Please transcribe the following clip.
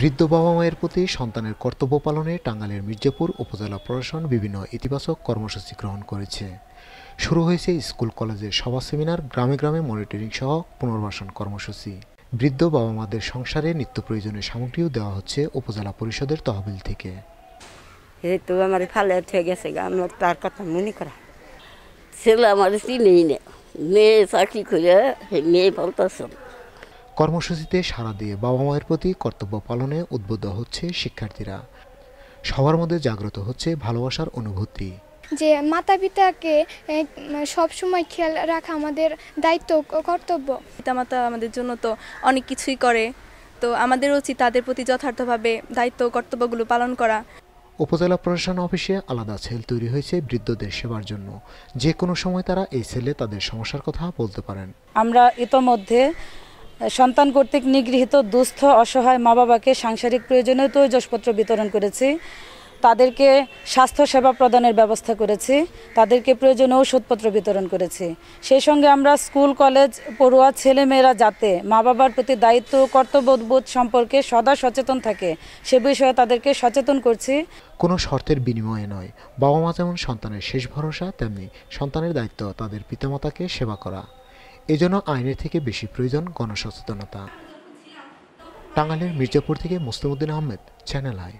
বৃদ্ধ বাবা মায়ের প্রতি সন্তানের কর্তব্য পালনে টাঙ্গালের মির্জাপুর উপজেলা প্রশাসন বিভিন্ন ইতিবাচক কর্মসূচি গ্রহণ করেছে শুরু হয়েছে স্কুল কলেজের সভা সেমিনার গ্রামে গ্রামে মনিটরিং সহ পুনর্বাসন কর্মসূচি বৃদ্ধ বাবা মাদের সংসারে নিত্য প্রয়োজনীয় সামগ্রীও দেওয়া হচ্ছে উপজেলা পরিষদের তহবিল থেকে তো আমার ফালে হয়ে গেছে আমার তার কথা মনে করা ছেলে আমার চিনেই না মেয়ে চাকরি করে মেয়ে বলতেছে কর্মসূচিতে সাড়া দিয়ে বাবা মায়ের প্রতি কর্তব্য পালনে উদ্বুদ্ধ হচ্ছে শিক্ষার্থীরা সবার মধ্যে জাগ্রত হচ্ছে ভালোবাসার অনুভূতি যে মাতা পিতাকে সবসময় খেয়াল রাখা আমাদের দায়িত্ব কর্তব্য পিতামাতা আমাদের জন্য তো অনেক কিছুই করে তো আমাদের উচিত তাদের প্রতি যথার্থভাবে দায়িত্ব কর্তব্যগুলো পালন করা উপজেলা প্রশাসন অফিসে আলাদা সেল তৈরি হয়েছে বৃদ্ধদের সেবার জন্য যে কোনো সময় তারা এই সেলে তাদের সমস্যার কথা বলতে পারেন আমরা ইতোমধ্যে সন্তান কর্তৃক নিগৃহীত দুস্থ অসহায় মা বাবাকে সাংসারিক প্রয়োজনীয় তৈজসপত্র বিতরণ করেছি তাদেরকে স্বাস্থ্য সেবা প্রদানের ব্যবস্থা করেছি তাদেরকে প্রয়োজনীয় ওষুধপত্র বিতরণ করেছি সেই সঙ্গে আমরা স্কুল কলেজ পড়ুয়া ছেলেমেয়েরা যাতে মা বাবার প্রতি দায়িত্ব কর্তব্যবোধ সম্পর্কে সদা সচেতন থাকে সে বিষয়ে তাদেরকে সচেতন করছি কোনো শর্তের বিনিময়ে নয় বাবা মা যেমন সন্তানের শেষ ভরসা তেমনি সন্তানের দায়িত্ব তাদের পিতামাতাকে সেবা করা এজন্য আইনের থেকে বেশি প্রয়োজন গণসচেতনতা টাঙ্গালের মির্জাপুর থেকে মুস্তমুদ্দিন আহমেদ চ্যানেল আই